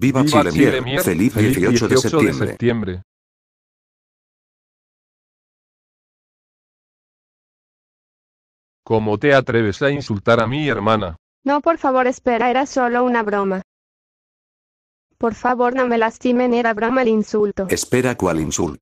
Viva Chile, Feliz 18, de, septiembre. de septiembre. ¿Cómo te atreves a insultar a mi hermana? No, por favor, espera, era solo una broma. Por favor, no me lastimen, era broma el insulto. Espera, ¿cuál insulto?